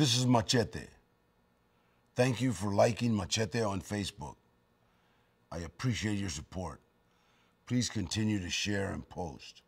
This is Machete. Thank you for liking Machete on Facebook. I appreciate your support. Please continue to share and post.